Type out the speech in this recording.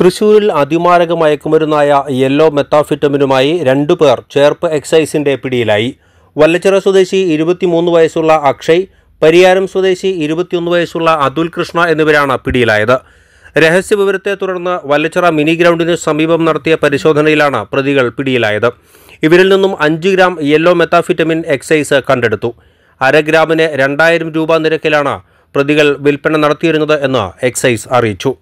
തൃശൂരിൽ അതിമാരക മയക്കുമരുന്നായ യെല്ലോ മെത്താഫിറ്റമിനുമായി രണ്ടു പേർ ചേർപ്പ് എക്സൈസിന്റെ പിടിയിലായി വല്ലച്ചിറ സ്വദേശി ഇരുപത്തിമൂന്ന് വയസ്സുള്ള അക്ഷയ് പരിയാരം സ്വദേശി ഇരുപത്തിയൊന്ന് വയസ്സുള്ള അതുൽ കൃഷ്ണ എന്നിവരാണ് പിടിയിലായത് രഹസ്യ വിവരത്തെ തുടർന്ന് വല്ലച്ചിറ മിനി ഗ്രൗണ്ടിന് സമീപം നടത്തിയ പരിശോധനയിലാണ് പ്രതികൾ പിടിയിലായത് ഇവരിൽ നിന്നും അഞ്ച് ഗ്രാം യെല്ലോ മെത്താഫിറ്റമിൻ എക്സൈസ് കണ്ടെടുത്തു അരഗ്രാമിന് രണ്ടായിരം രൂപ നിരക്കിലാണ് പ്രതികൾ വിൽപ്പന നടത്തിയിരുന്നത് എന്ന് എക്സൈസ് അറിയിച്ചു